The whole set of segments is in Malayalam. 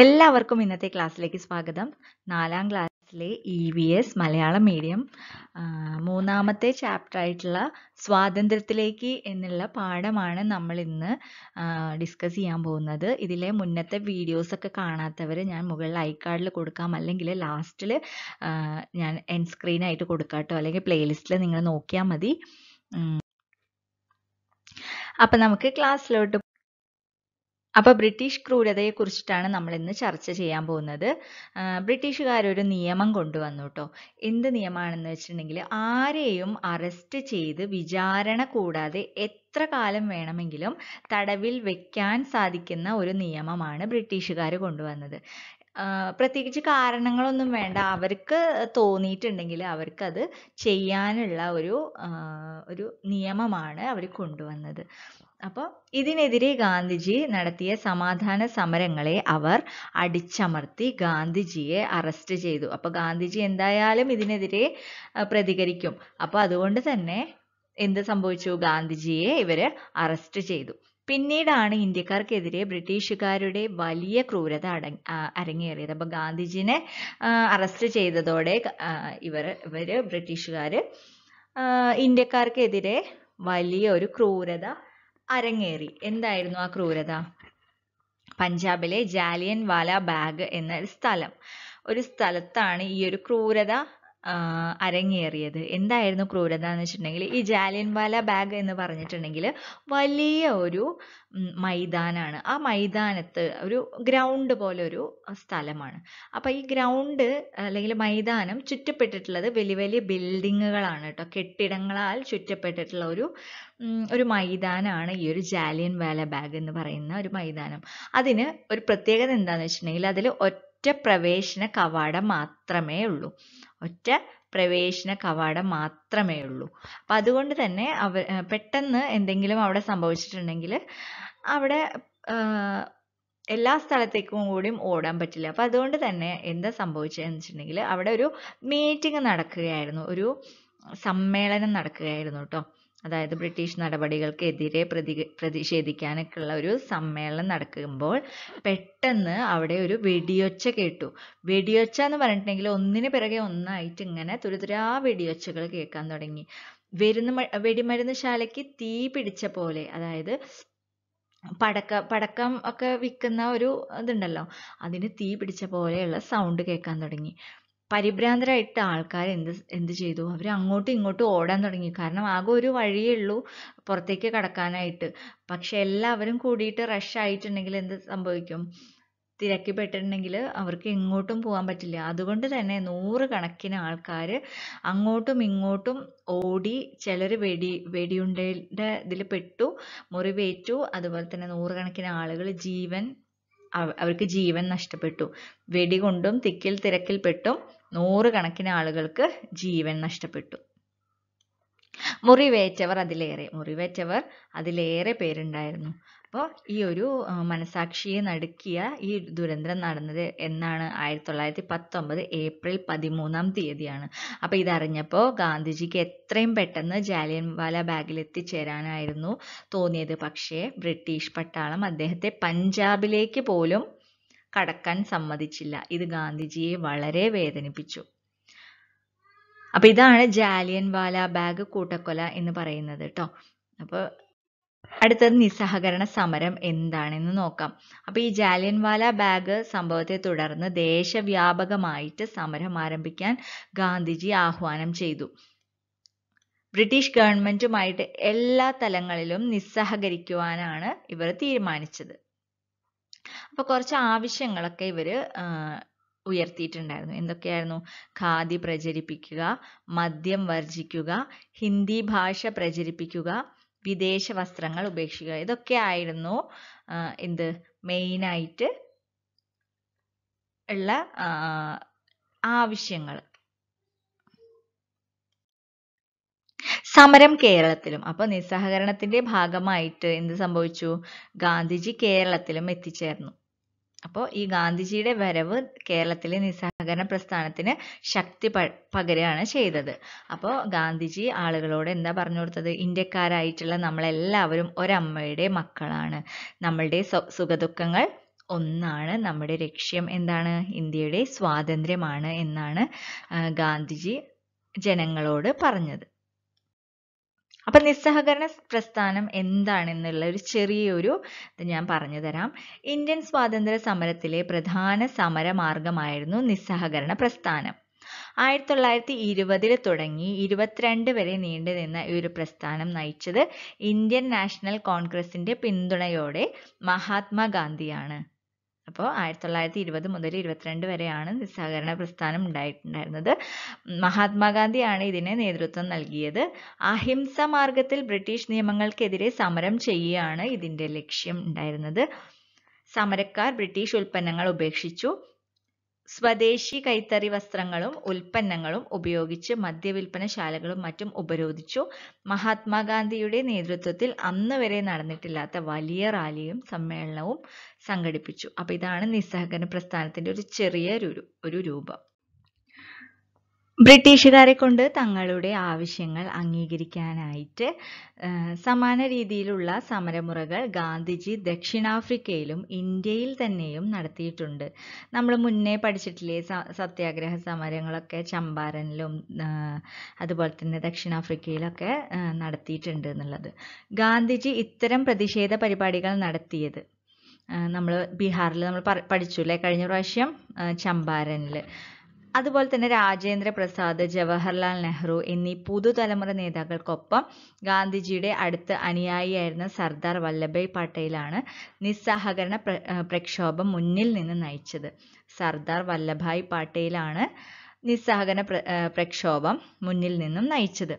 എല്ലാവർക്കും ഇന്നത്തെ ക്ലാസ്സിലേക്ക് സ്വാഗതം നാലാം ക്ലാസ്സിലെ E e V S Malayalam medium മൂന്നാമത്തെ ചാപ്റ്റർ ആയിട്ടുള്ള സ്വാതന്ത്ര്യത്തിലേക്ക് എന്നുള്ള പാഠമാണ് നമ്മൾ ഇന്ന് ഡിസ്കസ് ചെയ്യാൻ പോകുന്നത് ഇതിലെ മുന്നത്തെ വീഡിയോസൊക്കെ കാണാത്തവർ ഞാൻ മുകളിൽ ഐ കാർഡിൽ കൊടുക്കാം അല്ലെങ്കിൽ ലാസ്റ്റിൽ ഞാൻ എൻ സ്ക്രീനായിട്ട് ആയിട്ട് കൊടുക്കാട്ടോ അല്ലെങ്കിൽ പ്ലേലിസ്റ്റിൽ നിങ്ങൾ നോക്കിയാൽ മതി അപ്പൊ നമുക്ക് ക്ലാസ്സിലോട്ട് അപ്പോൾ ബ്രിട്ടീഷ് ക്രൂരതയെക്കുറിച്ചിട്ടാണ് നമ്മൾ ഇന്ന് ചർച്ച ചെയ്യാൻ പോകുന്നത് ബ്രിട്ടീഷുകാർ ഒരു നിയമം കൊണ്ടുവന്നു കേട്ടോ എന്ത് നിയമമാണെന്ന് വെച്ചിട്ടുണ്ടെങ്കിൽ ആരെയും അറസ്റ്റ് ചെയ്ത് വിചാരണ കൂടാതെ എത്ര കാലം വേണമെങ്കിലും തടവിൽ വെക്കാൻ സാധിക്കുന്ന ഒരു നിയമമാണ് ബ്രിട്ടീഷുകാർ കൊണ്ടുവന്നത് പ്രത്യേകിച്ച് കാരണങ്ങളൊന്നും വേണ്ട അവർക്ക് തോന്നിയിട്ടുണ്ടെങ്കിൽ അവർക്കത് ചെയ്യാനുള്ള ഒരു ഒരു നിയമമാണ് അവർ കൊണ്ടുവന്നത് അപ്പോൾ ഇതിനെതിരെ ഗാന്ധിജി നടത്തിയ സമാധാന സമരങ്ങളെ അവർ അടിച്ചമർത്തി ഗാന്ധിജിയെ അറസ്റ്റ് ചെയ്തു അപ്പോൾ ഗാന്ധിജി എന്തായാലും ഇതിനെതിരെ പ്രതികരിക്കും അപ്പോൾ അതുകൊണ്ട് തന്നെ എന്ത് സംഭവിച്ചു ഗാന്ധിജിയെ ഇവർ അറസ്റ്റ് ചെയ്തു പിന്നീടാണ് ഇന്ത്യക്കാർക്കെതിരെ ബ്രിട്ടീഷുകാരുടെ വലിയ ക്രൂരത അട അരങ്ങേറിയത് അപ്പോൾ ഗാന്ധിജിനെ അറസ്റ്റ് ചെയ്തതോടെ ഇവർ ഇവർ ബ്രിട്ടീഷുകാർ ഇന്ത്യക്കാർക്കെതിരെ വലിയ ഒരു ക്രൂരത അരങ്ങേറി എന്തായിരുന്നു ആ ക്രൂരത പഞ്ചാബിലെ ജാലിയൻ വാല ബാഗ് എന്ന സ്ഥലം ഒരു സ്ഥലത്താണ് ഈ ഒരു ക്രൂരത അരങ്ങേറിയത് എന്തായിരുന്നു ക്രൂരത എന്ന് വെച്ചിട്ടുണ്ടെങ്കിൽ ഈ ജാലിയൻവാല ബാഗ് എന്ന് പറഞ്ഞിട്ടുണ്ടെങ്കിൽ വലിയ ഒരു മൈതാനാണ് ആ മൈതാനത്ത് ഒരു ഗ്രൗണ്ട് പോലെ ഒരു സ്ഥലമാണ് അപ്പം ഈ ഗ്രൗണ്ട് അല്ലെങ്കിൽ മൈതാനം ചുറ്റപ്പെട്ടിട്ടുള്ളത് വലിയ വലിയ ബിൽഡിങ്ങുകളാണ് കേട്ടോ കെട്ടിടങ്ങളാൽ ചുറ്റപ്പെട്ടിട്ടുള്ള ഒരു ഒരു മൈതാനമാണ് ഈ ഒരു ജാലിയൻ വാല ബാഗ് എന്ന് പറയുന്ന ഒരു മൈതാനം അതിന് ഒരു പ്രത്യേകത എന്താണെന്ന് വെച്ചിട്ടുണ്ടെങ്കിൽ അതിൽ ഒറ്റ ഒറ്റ പ്രവേശന കവാടം മാത്രമേ ഉള്ളൂ ഒറ്റ പ്രവേശന കവാടം മാത്രമേ ഉള്ളൂ അപ്പം അതുകൊണ്ട് തന്നെ അവ പെട്ടെന്ന് എന്തെങ്കിലും അവിടെ സംഭവിച്ചിട്ടുണ്ടെങ്കിൽ അവിടെ എല്ലാ സ്ഥലത്തേക്കും കൂടിയും ഓടാൻ പറ്റില്ല അപ്പം അതുകൊണ്ട് തന്നെ എന്താ സംഭവിച്ചതെന്ന് വെച്ചിട്ടുണ്ടെങ്കിൽ അവിടെ ഒരു മീറ്റിംഗ് നടക്കുകയായിരുന്നു ഒരു സമ്മേളനം നടക്കുകയായിരുന്നു കേട്ടോ അതായത് ബ്രിട്ടീഷ് നടപടികൾക്കെതിരെ പ്രതി പ്രതിഷേധിക്കാനൊക്കെയുള്ള ഒരു സമ്മേളനം നടക്കുമ്പോൾ പെട്ടെന്ന് അവിടെ ഒരു വെടിയൊച്ച കേട്ടു വെടിയൊച്ച എന്ന് പറഞ്ഞിട്ടുണ്ടെങ്കിൽ ഒന്നിന് പിറകെ ഒന്നായിട്ട് ഇങ്ങനെ തുരുതുരാ വെടിയൊച്ചകൾ കേൾക്കാൻ തുടങ്ങി വരുന്ന വെടിമരുന്ന് ശാലയ്ക്ക് തീ പിടിച്ച പോലെ അതായത് പടക്ക പടക്കം ഒക്കെ വിൽക്കുന്ന ഒരു ഇതുണ്ടല്ലോ അതിന് തീ പിടിച്ച പോലെയുള്ള സൗണ്ട് കേൾക്കാൻ തുടങ്ങി പരിഭ്രാന്തരായിട്ട് ആൾക്കാർ എന്ത് എന്ത് ചെയ്തു അവർ അങ്ങോട്ടും ഇങ്ങോട്ടും ഓടാൻ തുടങ്ങി കാരണം ആകെ ഒരു വഴിയേ ഉള്ളൂ പുറത്തേക്ക് കടക്കാനായിട്ട് പക്ഷെ എല്ലാവരും കൂടിയിട്ട് റഷ് ആയിട്ടുണ്ടെങ്കിൽ എന്ത് സംഭവിക്കും തിരക്കിപ്പെട്ടിട്ടുണ്ടെങ്കിൽ അവർക്ക് എങ്ങോട്ടും പോകാൻ പറ്റില്ല അതുകൊണ്ട് തന്നെ നൂറുകണക്കിന് ആൾക്കാർ അങ്ങോട്ടും ഇങ്ങോട്ടും ഓടി ചിലർ വെടി വെടിയുണ്ടയുടെ ഇതിൽ പെട്ടു മുറിവേറ്റു അതുപോലെ തന്നെ നൂറുകണക്കിന് ആളുകൾ ജീവൻ അവർക്ക് ജീവൻ നഷ്ടപ്പെട്ടു വെടി കൊണ്ടും തിക്കിൽ തിരക്കിൽപ്പെട്ടും നൂറുകണക്കിന് ആളുകൾക്ക് ജീവൻ നഷ്ടപ്പെട്ടു മുറിവേറ്റവർ അതിലേറെ മുറിവേറ്റവർ അതിലേറെ പേരുണ്ടായിരുന്നു അപ്പോൾ ഈ ഒരു മനസാക്ഷിയെ നടുക്കിയ ഈ ദുരന്തം നടന്നത് എന്നാണ് ആയിരത്തി തൊള്ളായിരത്തി പത്തൊമ്പത് ഏപ്രിൽ പതിമൂന്നാം തീയതിയാണ് അപ്പോൾ ഇതറിഞ്ഞപ്പോൾ ഗാന്ധിജിക്ക് എത്രയും പെട്ടെന്ന് വാല ബാഗിൽ എത്തിച്ചേരാനായിരുന്നു തോന്നിയത് പക്ഷേ ബ്രിട്ടീഷ് പട്ടാളം അദ്ദേഹത്തെ പഞ്ചാബിലേക്ക് പോലും കടക്കാൻ സമ്മതിച്ചില്ല ഇത് ഗാന്ധിജിയെ വളരെ വേദനിപ്പിച്ചു അപ്പൊ ഇതാണ് ജാലിയൻ വാല ബാഗ് കൂട്ടക്കൊല എന്ന് പറയുന്നത് കേട്ടോ അപ്പോൾ അടുത്തത് നിസ്സഹകരണ സമരം എന്താണെന്ന് നോക്കാം അപ്പൊ ഈ വാല ബാഗ് സംഭവത്തെ തുടർന്ന് ദേശവ്യാപകമായിട്ട് സമരം ആരംഭിക്കാൻ ഗാന്ധിജി ആഹ്വാനം ചെയ്തു ബ്രിട്ടീഷ് ഗവൺമെന്റുമായിട്ട് എല്ലാ തലങ്ങളിലും നിസ്സഹകരിക്കുവാനാണ് ഇവർ തീരുമാനിച്ചത് അപ്പോൾ കുറച്ച് ആവശ്യങ്ങളൊക്കെ ഇവർ ഉയർത്തിയിട്ടുണ്ടായിരുന്നു എന്തൊക്കെയായിരുന്നു ഖാദി പ്രചരിപ്പിക്കുക മദ്യം വർജിക്കുക ഹിന്ദി ഭാഷ പ്രചരിപ്പിക്കുക വിദേശ വസ്ത്രങ്ങൾ ഉപേക്ഷിക്കുക ഇതൊക്കെ ആയിരുന്നു എന്ത് മെയിനായിട്ട് ഉള്ള ആവശ്യങ്ങൾ സമരം കേരളത്തിലും അപ്പോൾ നിസ്സഹകരണത്തിന്റെ ഭാഗമായിട്ട് എന്ത് സംഭവിച്ചു ഗാന്ധിജി കേരളത്തിലും എത്തിച്ചേർന്നു അപ്പോൾ ഈ ഗാന്ധിജിയുടെ വരവ് കേരളത്തിലെ നിസ്സഹകരണ പ്രസ്ഥാനത്തിന് ശക്തി പ പകരുകയാണ് ചെയ്തത് അപ്പോൾ ഗാന്ധിജി ആളുകളോട് എന്താ പറഞ്ഞു കൊടുത്തത് ഇന്ത്യക്കാരായിട്ടുള്ള നമ്മളെല്ലാവരും ഒരമ്മയുടെ മക്കളാണ് നമ്മളുടെ സുഖദുഃഖങ്ങൾ ഒന്നാണ് നമ്മുടെ ലക്ഷ്യം എന്താണ് ഇന്ത്യയുടെ സ്വാതന്ത്ര്യമാണ് എന്നാണ് ഗാന്ധിജി ജനങ്ങളോട് പറഞ്ഞത് അപ്പൊ നിസ്സഹകരണ പ്രസ്ഥാനം എന്താണെന്നുള്ള ഒരു ചെറിയൊരു ഇത് ഞാൻ പറഞ്ഞു തരാം ഇന്ത്യൻ സ്വാതന്ത്ര്യ സമരത്തിലെ പ്രധാന മാർഗമായിരുന്നു നിസ്സഹകരണ പ്രസ്ഥാനം ആയിരത്തി തൊള്ളായിരത്തി ഇരുപതിൽ തുടങ്ങി ഇരുപത്തിരണ്ട് വരെ നീണ്ടു നിന്ന ഈ ഒരു പ്രസ്ഥാനം നയിച്ചത് ഇന്ത്യൻ നാഷണൽ കോൺഗ്രസിന്റെ പിന്തുണയോടെ മഹാത്മാഗാന്ധിയാണ് അപ്പോൾ ആയിരത്തി തൊള്ളായിരത്തി ഇരുപത് മുതൽ ഇരുപത്തിരണ്ട് വരെയാണ് നിസ്സഹകരണ പ്രസ്ഥാനം ഉണ്ടായിട്ടുണ്ടായിരുന്നത് മഹാത്മാഗാന്ധിയാണ് ഇതിന് നേതൃത്വം നൽകിയത് അഹിംസ മാർഗത്തിൽ ബ്രിട്ടീഷ് നിയമങ്ങൾക്കെതിരെ സമരം ചെയ്യുകയാണ് ഇതിൻ്റെ ലക്ഷ്യം ഉണ്ടായിരുന്നത് സമരക്കാർ ബ്രിട്ടീഷ് ഉൽപ്പന്നങ്ങൾ ഉപേക്ഷിച്ചു സ്വദേശി കൈത്തറി വസ്ത്രങ്ങളും ഉൽപ്പന്നങ്ങളും ഉപയോഗിച്ച് ശാലകളും മറ്റും ഉപരോധിച്ചു മഹാത്മാഗാന്ധിയുടെ നേതൃത്വത്തിൽ അന്ന് വരെ നടന്നിട്ടില്ലാത്ത വലിയ റാലിയും സമ്മേളനവും സംഘടിപ്പിച്ചു അപ്പോൾ ഇതാണ് നിസ്സഹകരണ പ്രസ്ഥാനത്തിന്റെ ഒരു ചെറിയ ഒരു രൂപം ബ്രിട്ടീഷുകാരെ കൊണ്ട് തങ്ങളുടെ ആവശ്യങ്ങൾ അംഗീകരിക്കാനായിട്ട് സമാന രീതിയിലുള്ള സമരമുറകൾ ഗാന്ധിജി ദക്ഷിണാഫ്രിക്കയിലും ഇന്ത്യയിൽ തന്നെയും നടത്തിയിട്ടുണ്ട് നമ്മൾ മുന്നേ പഠിച്ചിട്ടില്ലേ സത്യാഗ്രഹ സമരങ്ങളൊക്കെ ചമ്പാരനിലും അതുപോലെ തന്നെ ദക്ഷിണാഫ്രിക്കയിലൊക്കെ നടത്തിയിട്ടുണ്ട് എന്നുള്ളത് ഗാന്ധിജി ഇത്തരം പ്രതിഷേധ പരിപാടികൾ നടത്തിയത് നമ്മൾ ബീഹാറിൽ നമ്മൾ പഠിച്ചു അല്ലേ കഴിഞ്ഞ പ്രാവശ്യം ചമ്പാരനിൽ അതുപോലെ തന്നെ രാജേന്ദ്ര പ്രസാദ് ജവഹർലാൽ നെഹ്റു എന്നീ പുതുതലമുറ നേതാക്കൾക്കൊപ്പം ഗാന്ധിജിയുടെ അടുത്ത അനുയായിയായിരുന്ന സർദാർ വല്ലഭായ് പട്ടേലാണ് നിസ്സഹകരണ പ്രക്ഷോഭം മുന്നിൽ നിന്ന് നയിച്ചത് സർദാർ വല്ലഭായ് പട്ടേലാണ് നിസ്സഹകരണ പ്രക്ഷോഭം മുന്നിൽ നിന്നും നയിച്ചത്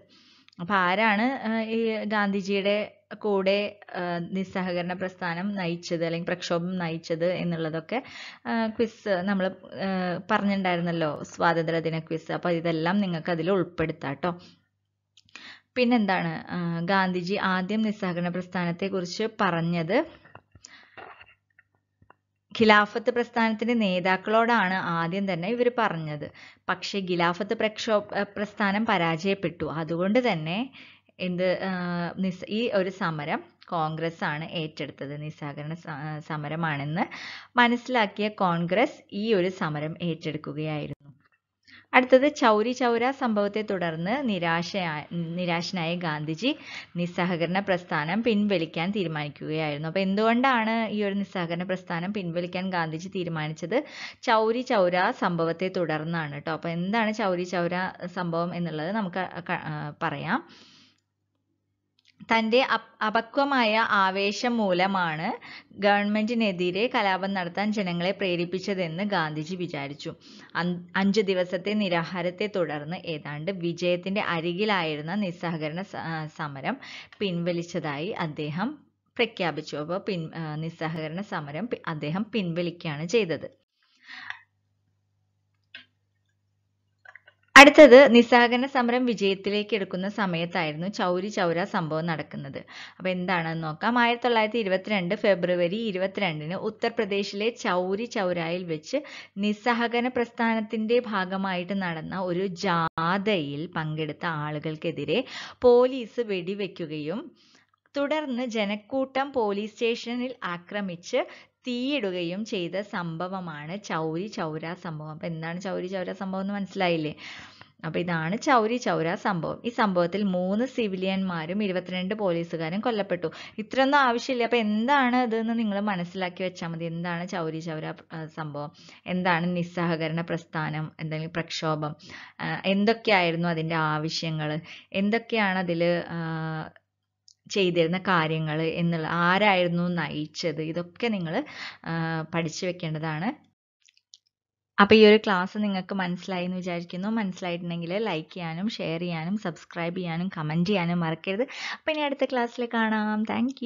അപ്പോൾ ആരാണ് ഈ ഗാന്ധിജിയുടെ കൂടെ നിസ്സഹകരണ പ്രസ്ഥാനം നയിച്ചത് അല്ലെങ്കിൽ പ്രക്ഷോഭം നയിച്ചത് എന്നുള്ളതൊക്കെ ക്വിസ് നമ്മൾ പറഞ്ഞിട്ടുണ്ടായിരുന്നല്ലോ സ്വാതന്ത്ര്യദിന ക്വിസ് അപ്പോൾ ഇതെല്ലാം നിങ്ങൾക്ക് അതിൽ ഉൾപ്പെടുത്താം കേട്ടോ പിന്നെന്താണ് ഗാന്ധിജി ആദ്യം നിസ്സഹകരണ പ്രസ്ഥാനത്തെക്കുറിച്ച് പറഞ്ഞത് ഖിലാഫത്ത് പ്രസ്ഥാനത്തിൻ്റെ നേതാക്കളോടാണ് ആദ്യം തന്നെ ഇവർ പറഞ്ഞത് പക്ഷേ ഖിലാഫത്ത് പ്രക്ഷോ പ്രസ്ഥാനം പരാജയപ്പെട്ടു അതുകൊണ്ട് തന്നെ എന്ത് നിസ് ഈ ഒരു സമരം കോൺഗ്രസ് ആണ് ഏറ്റെടുത്തത് നിസ്സഹകരണ സമരമാണെന്ന് മനസ്സിലാക്കിയ കോൺഗ്രസ് ഈ ഒരു സമരം ഏറ്റെടുക്കുകയായിരുന്നു അടുത്തത് ചൗരി ചൗര സംഭവത്തെ തുടർന്ന് നിരാശ നിരാശനായ ഗാന്ധിജി നിസ്സഹകരണ പ്രസ്ഥാനം പിൻവലിക്കാൻ തീരുമാനിക്കുകയായിരുന്നു അപ്പോൾ എന്തുകൊണ്ടാണ് ഈ ഒരു നിസ്സഹകരണ പ്രസ്ഥാനം പിൻവലിക്കാൻ ഗാന്ധിജി തീരുമാനിച്ചത് ചൗരി ചൗര സംഭവത്തെ തുടർന്നാണ് കേട്ടോ അപ്പോൾ എന്താണ് ചൗരി ചൗര സംഭവം എന്നുള്ളത് നമുക്ക് പറയാം തന്റെ അപക്വമായ ആവേശം മൂലമാണ് ഗവൺമെന്റിനെതിരെ കലാപം നടത്താൻ ജനങ്ങളെ പ്രേരിപ്പിച്ചതെന്ന് ഗാന്ധിജി വിചാരിച്ചു അഞ്ചു ദിവസത്തെ നിരാഹാരത്തെ തുടർന്ന് ഏതാണ്ട് വിജയത്തിന്റെ അരികിലായിരുന്ന നിസ്സഹകരണ സമരം പിൻവലിച്ചതായി അദ്ദേഹം പ്രഖ്യാപിച്ചു അപ്പോൾ പിൻ നിസ്സഹകരണ സമരം അദ്ദേഹം പിൻവലിക്കുകയാണ് ചെയ്തത് അടുത്തത് നിസ്സഹകരണ സമരം വിജയത്തിലേക്ക് എടുക്കുന്ന സമയത്തായിരുന്നു ചൗരി ചൗര സംഭവം നടക്കുന്നത് അപ്പോൾ എന്താണെന്ന് നോക്കാം ആയിരത്തി തൊള്ളായിരത്തി ഇരുപത്തിരണ്ട് ഫെബ്രുവരി ഇരുപത്തിരണ്ടിന് ഉത്തർപ്രദേശിലെ ചൗരി ചൗരായിൽ വെച്ച് നിസ്സഹകരണ പ്രസ്ഥാനത്തിന്റെ ഭാഗമായിട്ട് നടന്ന ഒരു ജാഥയിൽ പങ്കെടുത്ത ആളുകൾക്കെതിരെ പോലീസ് വെടിവെക്കുകയും തുടർന്ന് ജനക്കൂട്ടം പോലീസ് സ്റ്റേഷനിൽ ആക്രമിച്ച് തീയിടുകയും ചെയ്ത സംഭവമാണ് ചൗരി ചൗര സംഭവം അപ്പൊ എന്താണ് ചൗരി ചൗര സംഭവം എന്ന് മനസ്സിലായില്ലേ അപ്പോൾ ഇതാണ് ചൗരി ചൗര സംഭവം ഈ സംഭവത്തിൽ മൂന്ന് സിവിലിയന്മാരും ഇരുപത്തിരണ്ട് പോലീസുകാരും കൊല്ലപ്പെട്ടു ഇത്രയൊന്നും ആവശ്യമില്ല അപ്പോൾ എന്താണ് ഇതെന്ന് നിങ്ങൾ മനസ്സിലാക്കി വെച്ചാൽ മതി എന്താണ് ചൗരി ചൗര സംഭവം എന്താണ് നിസ്സഹകരണ പ്രസ്ഥാനം എന്തെങ്കിലും പ്രക്ഷോഭം എന്തൊക്കെയായിരുന്നു അതിന്റെ ആവശ്യങ്ങൾ എന്തൊക്കെയാണ് അതിൽ ചെയ്തിരുന്ന കാര്യങ്ങൾ എന്നുള്ള ആരായിരുന്നു നയിച്ചത് ഇതൊക്കെ നിങ്ങൾ പഠിച്ചു വെക്കേണ്ടതാണ് അപ്പോൾ ഈ ഒരു ക്ലാസ് നിങ്ങൾക്ക് മനസ്സിലായി എന്ന് വിചാരിക്കുന്നു മനസ്സിലായിട്ടുണ്ടെങ്കിൽ ലൈക്ക് ചെയ്യാനും ഷെയർ ചെയ്യാനും സബ്സ്ക്രൈബ് ചെയ്യാനും കമൻറ്റ് ചെയ്യാനും മറക്കരുത് അപ്പോൾ ഇനി അടുത്ത ക്ലാസ്സിൽ കാണാം താങ്ക്